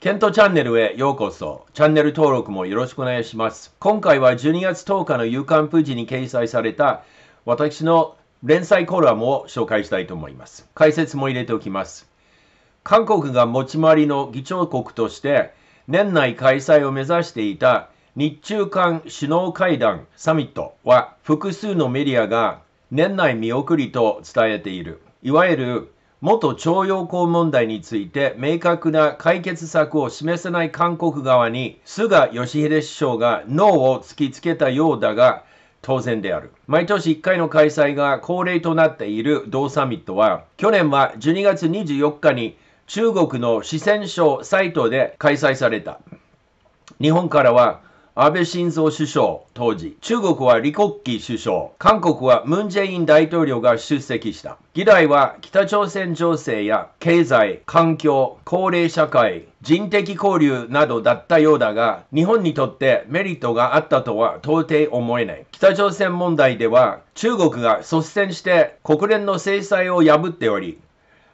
ケントチャンネルへようこそ。チャンネル登録もよろしくお願いします。今回は12月10日の夕刊プージに掲載された私の連載コラムを紹介したいと思います。解説も入れておきます。韓国が持ち回りの議長国として年内開催を目指していた日中韓首脳会談サミットは複数のメディアが年内見送りと伝えている。いわゆる元徴用工問題について明確な解決策を示せない韓国側に菅義偉首相が脳を突きつけたようだが当然である毎年1回の開催が恒例となっている同サミットは去年は12月24日に中国の四川省サイトで開催された日本からは安倍晋三首相当時、中国は李克毅首相、韓国はムン・ジェイン大統領が出席した。議題は北朝鮮情勢や経済、環境、高齢社会、人的交流などだったようだが、日本にとってメリットがあったとは到底思えない。北朝鮮問題では、中国が率先して国連の制裁を破っており、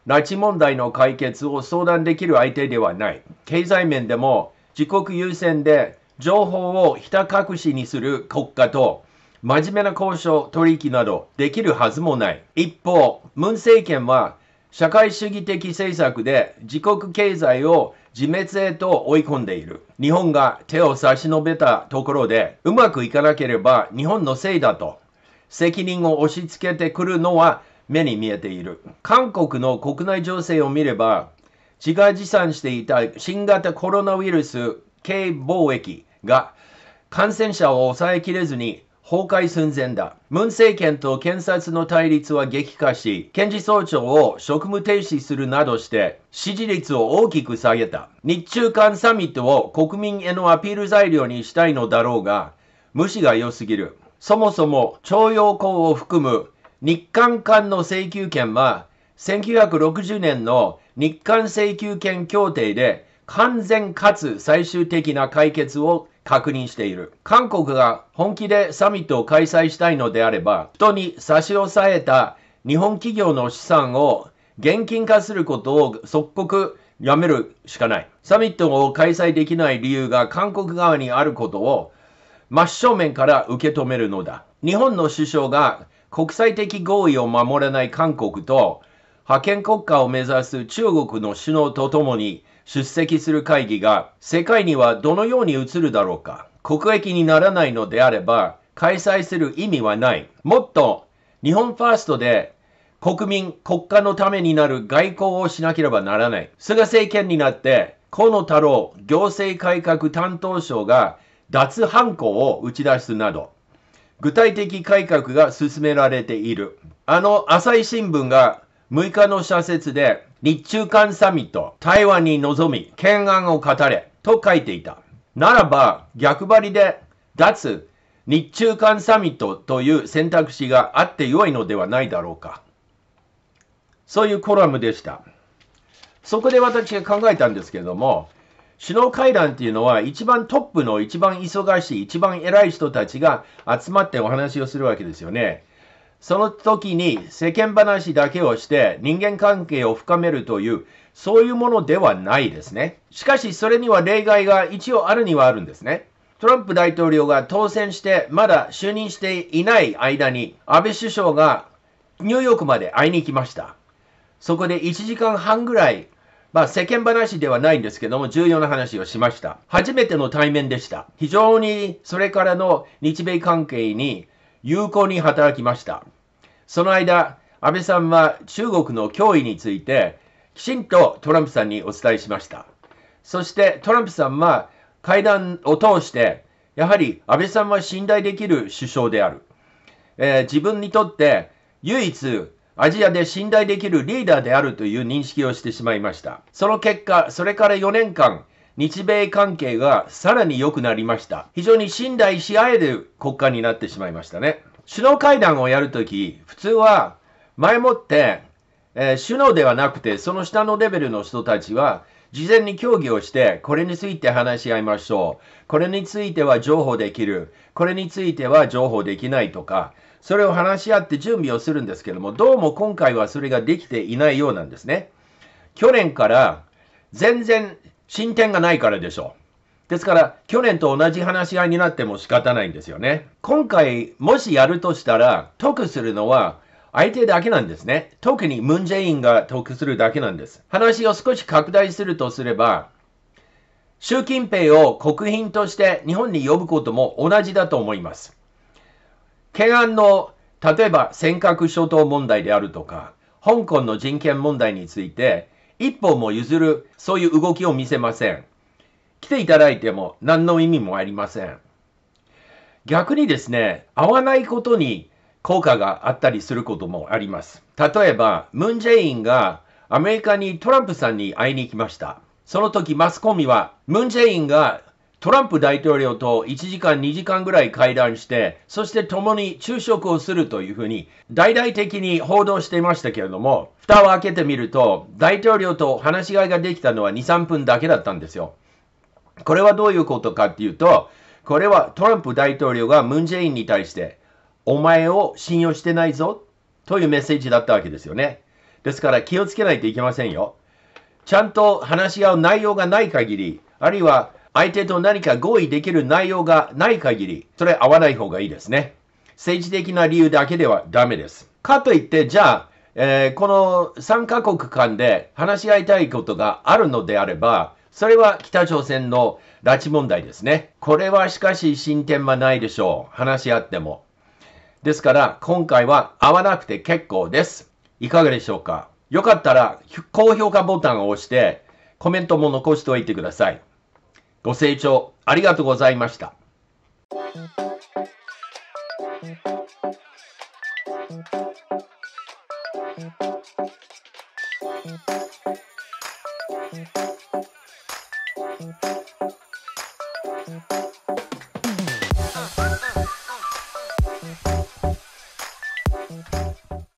拉致問題の解決を相談できる相手ではない。経済面でも自国優先で情報をひた隠しにする国家と、真面目な交渉、取引などできるはずもない。一方、文政権は社会主義的政策で自国経済を自滅へと追い込んでいる。日本が手を差し伸べたところで、うまくいかなければ日本のせいだと、責任を押し付けてくるのは目に見えている。韓国の国内情勢を見れば、自画自賛していた新型コロナウイルス経貿易が感染者を抑えきれずに崩壊寸前だ。文政権と検察の対立は激化し、検事総長を職務停止するなどして、支持率を大きく下げた。日中間サミットを国民へのアピール材料にしたいのだろうが、無視が良すぎる。そもそも、徴用工を含む日韓間の請求権は、1960年の日韓請求権協定で完全かつ最終的な解決を確認している。韓国が本気でサミットを開催したいのであれば、人に差し押さえた日本企業の資産を現金化することを即刻やめるしかない。サミットを開催できない理由が韓国側にあることを真正面から受け止めるのだ。日本の首相が国際的合意を守らない韓国と覇権国家を目指す中国の首脳とともに出席する会議が世界にはどのように映るだろうか。国益にならないのであれば開催する意味はない。もっと日本ファーストで国民、国家のためになる外交をしなければならない。菅政権になって河野太郎行政改革担当省が脱犯行を打ち出すなど具体的改革が進められている。あの朝日新聞が6日の社説で日中間サミット、台湾に臨み、懸案を語れ、と書いていた。ならば、逆張りで、脱、日中間サミットという選択肢があって良いのではないだろうか。そういうコラムでした。そこで私が考えたんですけれども、首脳会談っていうのは一番トップの一番忙しい、一番偉い人たちが集まってお話をするわけですよね。その時に世間話だけをして人間関係を深めるという、そういうものではないですね。しかし、それには例外が一応あるにはあるんですね。トランプ大統領が当選して、まだ就任していない間に、安倍首相がニューヨークまで会いに行きました。そこで1時間半ぐらい、まあ世間話ではないんですけども、重要な話をしました。初めての対面でした。非常にそれからの日米関係に有効に働きました。その間、安倍さんは中国の脅威について、きちんとトランプさんにお伝えしました。そしてトランプさんは会談を通して、やはり安倍さんは信頼できる首相である。えー、自分にとって唯一アジアで信頼できるリーダーであるという認識をしてしまいました。その結果、それから4年間、日米関係がさらに良くなりました。非常に信頼し合える国家になってしまいましたね。首脳会談をやるとき、普通は前もって、えー、首脳ではなくて、その下のレベルの人たちは、事前に協議をして、これについて話し合いましょう。これについては情報できる。これについては情報できないとか、それを話し合って準備をするんですけども、どうも今回はそれができていないようなんですね。去年から全然進展がないからでしょう。ですから、去年と同じ話し合いになっても仕方ないんですよね。今回、もしやるとしたら、得するのは、相手だけなんですね。特にムン・ジェインが得するだけなんです。話を少し拡大するとすれば、習近平を国賓として日本に呼ぶことも同じだと思います。懸案の、例えば尖閣諸島問題であるとか、香港の人権問題について、一歩も譲る、そういう動きを見せません。来ていただいても何の意味もありません。逆にですね、合わないことに効果があったりすることもあります。例えば、ムン・ジェインがアメリカにトランプさんに会いに行きました。その時マスコミは、ムン・ジェインがトランプ大統領と1時間2時間ぐらい会談して、そして共に昼食をするというふうに大々的に報道していましたけれども、蓋を開けてみると、大統領と話し合いができたのは2、3分だけだったんですよ。これはどういうことかっていうと、これはトランプ大統領がムン・ジェインに対して、お前を信用してないぞというメッセージだったわけですよね。ですから気をつけないといけませんよ。ちゃんと話し合う内容がない限り、あるいは相手と何か合意できる内容がない限り、それ合わない方がいいですね。政治的な理由だけではダメです。かといって、じゃあ、えー、この3カ国間で話し合いたいことがあるのであれば、それは北朝鮮の拉致問題ですね。これはしかし進展はないでしょう。話し合っても。ですから、今回は合わなくて結構です。いかがでしょうかよかったら、高評価ボタンを押して、コメントも残しておいてください。ご清聴ありがとうございました。Thank you.